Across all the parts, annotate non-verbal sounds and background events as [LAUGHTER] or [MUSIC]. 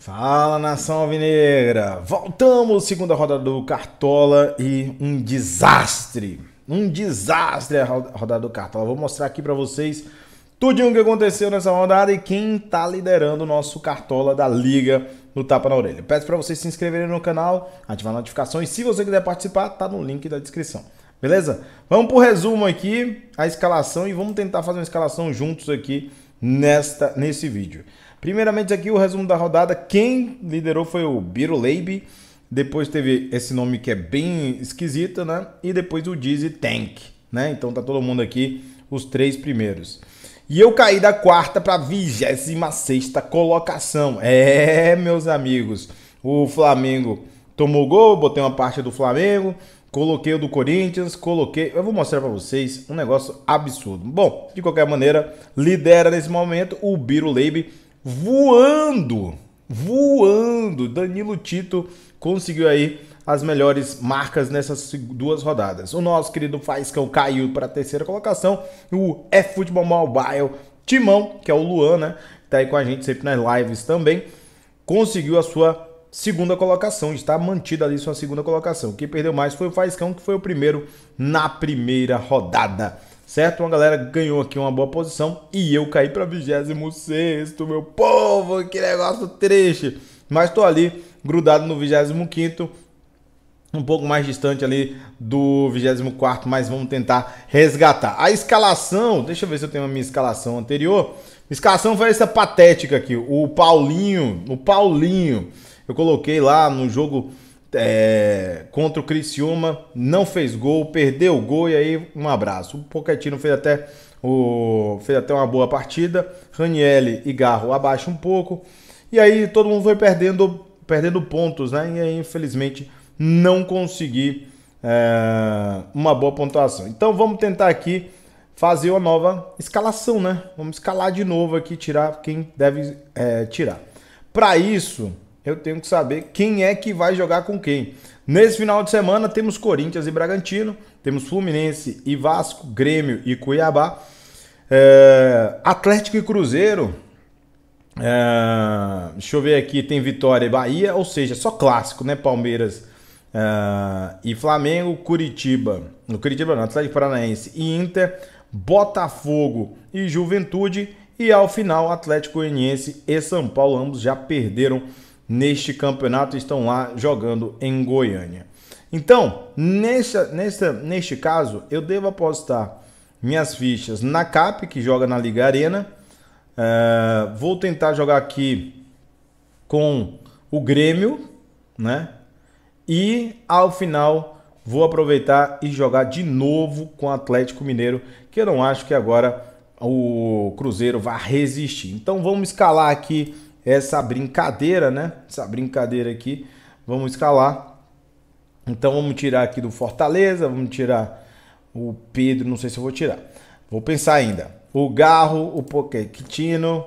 Fala nação alvinegra! Voltamos, segunda rodada do Cartola e um desastre! Um desastre a rodada do Cartola. Vou mostrar aqui para vocês tudinho o que aconteceu nessa rodada e quem está liderando o nosso Cartola da Liga no Tapa na Orelha. Peço para vocês se inscreverem no canal, ativar notificações. Se você quiser participar, tá no link da descrição. Beleza? Vamos pro resumo aqui, a escalação e vamos tentar fazer uma escalação juntos aqui nesta, nesse vídeo. Primeiramente aqui o resumo da rodada. Quem liderou foi o Biro Leiby. Depois teve esse nome que é bem esquisito, né? E depois o Dizzy Tank, né? Então tá todo mundo aqui, os três primeiros. E eu caí da quarta para a 26 colocação. É, meus amigos. O Flamengo tomou gol, botei uma parte do Flamengo, coloquei o do Corinthians, coloquei. Eu vou mostrar para vocês um negócio absurdo. Bom, de qualquer maneira, lidera nesse momento o Biro Leibe voando, voando. Danilo Tito conseguiu aí as melhores marcas nessas duas rodadas. O nosso querido Faiscão caiu para a terceira colocação. O eFootball Mobile Timão, que é o Luan, né? Tá aí com a gente sempre nas lives também. Conseguiu a sua segunda colocação, está mantida ali sua segunda colocação. Quem perdeu mais foi o Faiscão, que foi o primeiro na primeira rodada certo? Uma galera ganhou aqui uma boa posição e eu caí para 26, meu povo, que negócio triste. Mas estou ali grudado no 25, um pouco mais distante ali do 24, mas vamos tentar resgatar. A escalação, deixa eu ver se eu tenho a minha escalação anterior. escalação foi essa patética aqui, o Paulinho, o Paulinho. Eu coloquei lá no jogo é, contra o Criciúma, não fez gol, perdeu o gol e aí um abraço. O Pochettino fez até, o, fez até uma boa partida, Ranielli e Garro abaixam um pouco, e aí todo mundo foi perdendo, perdendo pontos, né? E aí infelizmente não consegui é, uma boa pontuação. Então vamos tentar aqui fazer uma nova escalação, né? Vamos escalar de novo aqui, tirar quem deve é, tirar. Para isso, eu tenho que saber quem é que vai jogar com quem. Nesse final de semana temos Corinthians e Bragantino, temos Fluminense e Vasco, Grêmio e Cuiabá, é, Atlético e Cruzeiro. É, deixa eu ver aqui, tem Vitória e Bahia, ou seja, só clássico, né? Palmeiras é, e Flamengo, Curitiba, no Curitiba não, Atlético Paranaense e Inter, Botafogo e Juventude e ao final Atlético Goianiense e São Paulo ambos já perderam neste campeonato estão lá jogando em Goiânia. Então, nessa, nessa, neste caso, eu devo apostar minhas fichas na CAP, que joga na Liga Arena. Uh, vou tentar jogar aqui com o Grêmio, né? E ao final vou aproveitar e jogar de novo com o Atlético Mineiro, que eu não acho que agora o Cruzeiro vá resistir. Então vamos escalar aqui essa brincadeira, né? Essa brincadeira aqui. Vamos escalar. Então vamos tirar aqui do Fortaleza, vamos tirar o Pedro, não sei se eu vou tirar. Vou pensar ainda. O Garro, o Pochettino,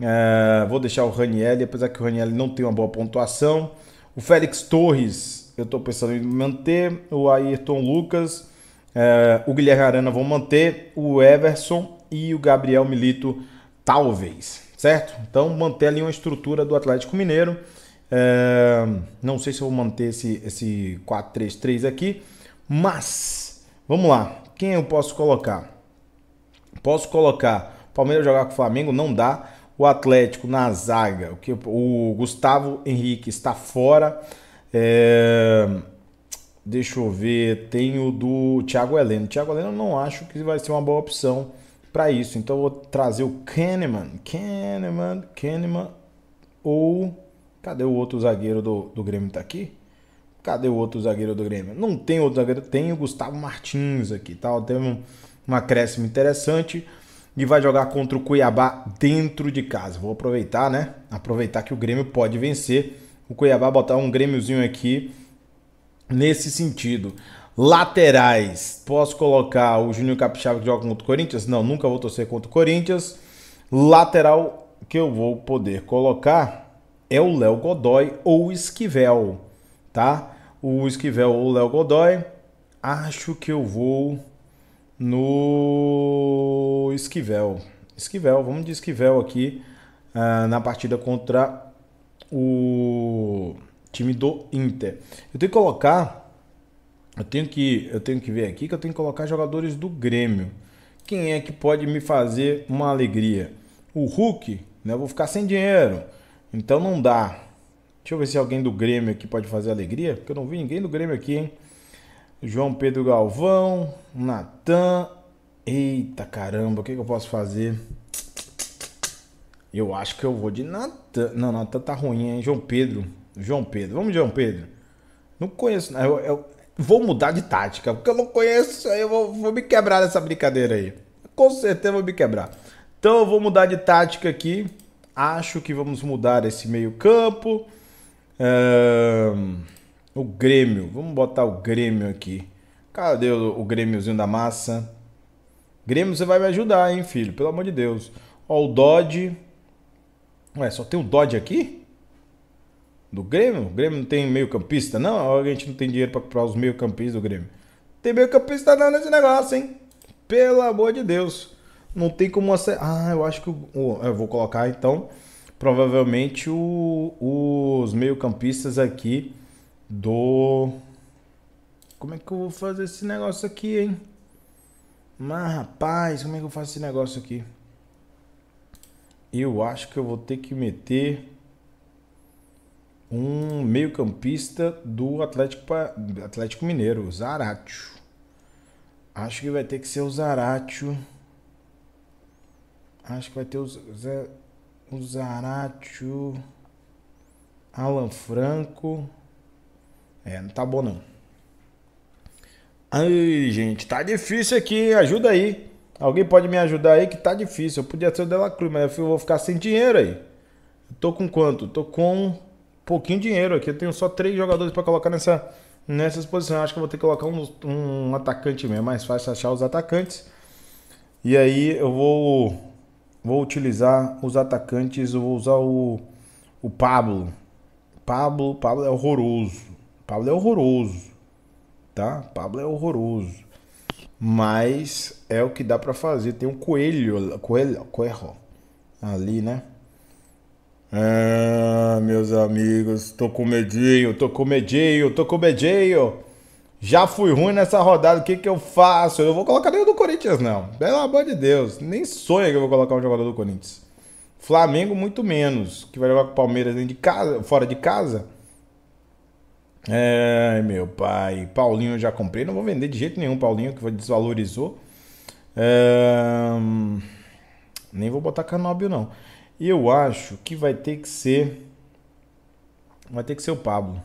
é, vou deixar o Raniel, apesar que o Raniel não tem uma boa pontuação. O Félix Torres, eu estou pensando em manter. O Ayrton Lucas, é, o Guilherme Arana vou manter. O Everson e o Gabriel Milito, talvez certo? Então manter ali uma estrutura do Atlético Mineiro. É, não sei se eu vou manter esse, esse 4-3-3 aqui, mas vamos lá. Quem eu posso colocar? Posso colocar Palmeiras jogar com o Flamengo? Não dá. O Atlético na zaga, o, que, o Gustavo Henrique está fora. É, deixa eu ver, tem o do Thiago Heleno. Thiago Heleno eu não acho que vai ser uma boa opção para isso. Então eu vou trazer o Kahneman, Kahneman, Kahneman ou cadê o outro zagueiro do, do Grêmio tá aqui? Cadê o outro zagueiro do Grêmio? Não tem outro zagueiro, tem o Gustavo Martins aqui, tal, tá? Tem um, um acréscimo interessante e vai jogar contra o Cuiabá dentro de casa. Vou aproveitar, né? Aproveitar que o Grêmio pode vencer. O Cuiabá botar um Grêmiozinho aqui nesse sentido. Laterais, posso colocar o Juninho Capixaba que joga contra o Corinthians? Não, nunca vou torcer contra o Corinthians. Lateral que eu vou poder colocar é o Léo Godoy ou o Esquivel, tá? O Esquivel ou o Léo Godoy. Acho que eu vou no Esquivel. Esquivel, vamos de Esquivel aqui uh, na partida contra o time do Inter. Eu tenho que colocar eu tenho que, eu tenho que ver aqui que eu tenho que colocar jogadores do Grêmio. Quem é que pode me fazer uma alegria? O Hulk, né? Eu vou ficar sem dinheiro. Então não dá. Deixa eu ver se alguém do Grêmio aqui pode fazer alegria, porque eu não vi ninguém do Grêmio aqui, hein? João Pedro Galvão, Natan. Eita caramba, o que, que eu posso fazer? Eu acho que eu vou de Natan. Não, Natan tá ruim, hein? João Pedro. João Pedro. Vamos, João Pedro. Não conheço. Né? Eu, eu, vou mudar de tática, porque eu não conheço, aí eu vou, vou me quebrar dessa brincadeira aí. Com certeza vou me quebrar. Então eu vou mudar de tática aqui. Acho que vamos mudar esse meio campo. Um, o Grêmio, vamos botar o Grêmio aqui. Cadê o, o Grêmiozinho da massa? Grêmio, você vai me ajudar, hein, filho? Pelo amor de Deus. Ó, o Dodge. Ué, só tem o Dodge aqui? Do Grêmio? O Grêmio não tem meio-campista, não? A gente não tem dinheiro para comprar os meio-campistas do Grêmio. tem meio-campista não nesse negócio, hein? Pelo amor de Deus. Não tem como acertar. Ah, eu acho que. O... Eu vou colocar então. Provavelmente o... os meio-campistas aqui do. Como é que eu vou fazer esse negócio aqui, hein? Mas rapaz, como é que eu faço esse negócio aqui? Eu acho que eu vou ter que meter um meio-campista do Atlético, Atlético Mineiro, Zaratio. Acho que vai ter que ser o Zaratio. Acho que vai ter o, Zé, o Zaratio. Alan Franco. É, não tá bom não. Ai, gente, tá difícil aqui, ajuda aí. Alguém pode me ajudar aí que tá difícil. Eu podia ser o Dela Cruz, mas eu vou ficar sem dinheiro aí. tô com quanto? tô com pouquinho dinheiro aqui. Eu tenho só três jogadores para colocar nessa, nessa exposição. Acho que eu vou ter que colocar um, um atacante mesmo. É mais fácil achar os atacantes. E aí eu vou, vou utilizar os atacantes. Eu vou usar o, o Pablo. Pablo, Pablo é horroroso. Pablo é horroroso. Tá? Pablo é horroroso. Mas é o que dá para fazer. Tem um coelho, coelho, coelho ali, né? Ah, meus amigos, tô com medinho, tô com medinho, tô com medinho. Já fui ruim nessa rodada, o que que eu faço? Eu não vou colocar nenhum do Corinthians, não. Pelo amor de Deus, nem sonha que eu vou colocar um jogador do Corinthians. Flamengo, muito menos, que vai jogar com o Palmeiras de casa, fora de casa. É, meu pai. Paulinho eu já comprei, não vou vender de jeito nenhum, Paulinho, que desvalorizou. É... Nem vou botar Canóbio, não. Eu acho que vai ter que ser vai ter que ser o Pablo.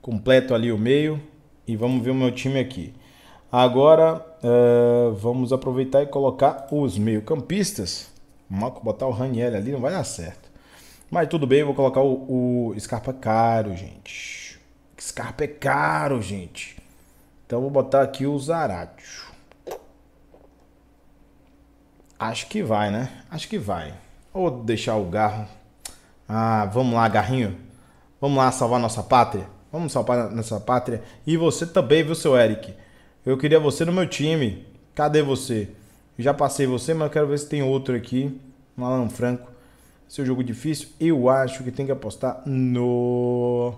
Completo ali o meio e vamos ver o meu time aqui. Agora uh, vamos aproveitar e colocar os meio-campistas. Mal botar o Raniel ali não vai dar certo. Mas tudo bem, vou colocar o, o Scarpa é caro, gente. Scarpa é caro, gente. Então vou botar aqui o Zaratio. Acho que vai, né? Acho que vai. Ou deixar o garro. Ah, vamos lá, garrinho. Vamos lá salvar nossa pátria. Vamos salvar nossa pátria. E você também, viu, seu Eric? Eu queria você no meu time. Cadê você? Já passei você, mas eu quero ver se tem outro aqui. Um Alan Franco. Seu jogo difícil. Eu acho que tem que apostar no.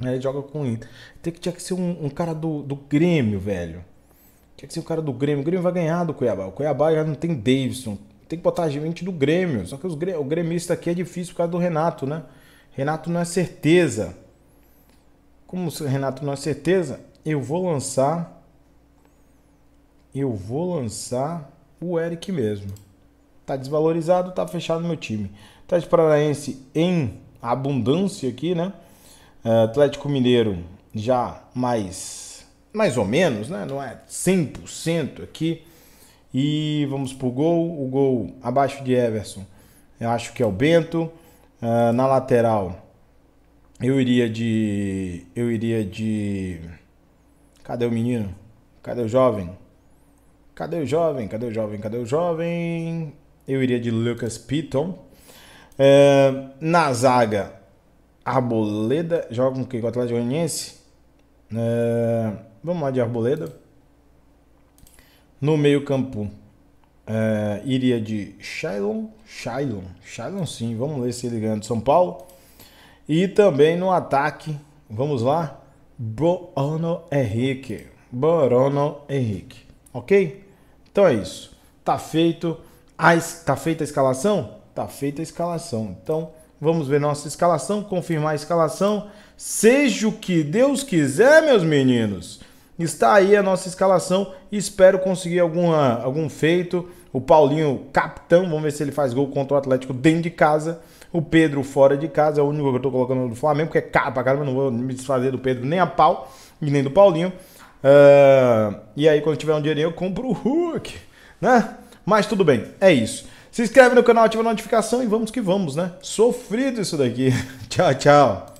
Ele joga com o Inter. Tem que, tinha que ser um, um cara do, do Grêmio, velho. Tinha que ser o um cara do Grêmio. O Grêmio vai ganhar do Cuiabá. O Cuiabá já não tem Davidson tem que botar gente do Grêmio. Só que os, o gremista aqui é difícil por causa do Renato, né? Renato não é certeza. Como o Renato não é certeza, eu vou lançar. Eu vou lançar o Eric mesmo. Tá desvalorizado, tá fechado meu time. Atlético Paranaense em abundância aqui, né? É, Atlético Mineiro já mais mais ou menos, né? Não é 100% aqui. E vamos para o gol. O gol abaixo de Everson, eu acho que é o Bento. Uh, na lateral, eu iria de. Eu iria de. Cadê o menino? Cadê o jovem? Cadê o jovem? Cadê o jovem? Cadê o jovem? Eu iria de Lucas Piton. Ah, na zaga, Arboleda. Joga com o Atlético Goianiense? Ah, vamos lá de Arboleda. No meio-campo, é, iria de Shailon, Shailon, Shailon sim, vamos ler se ele ganha de São Paulo. E também no ataque, vamos lá, Bruno Henrique, Bruno Henrique, ok? Então é isso, tá feito, a, tá feita a escalação? Tá feita a escalação, então vamos ver nossa escalação, confirmar a escalação, seja o que Deus quiser meus meninos. Está aí a nossa escalação. Espero conseguir alguma, algum feito. O Paulinho, capitão, vamos ver se ele faz gol contra o Atlético dentro de casa. O Pedro fora de casa, é o único que eu estou colocando do Flamengo, porque é caro pra caramba, não vou me desfazer do Pedro nem a pau, e nem do Paulinho. Uh, e aí, quando tiver um dinheirinho, eu compro o Hulk, né? Mas tudo bem, é isso. Se inscreve no canal, ativa a notificação e vamos que vamos, né? Sofrido isso daqui. [LAUGHS] tchau, tchau.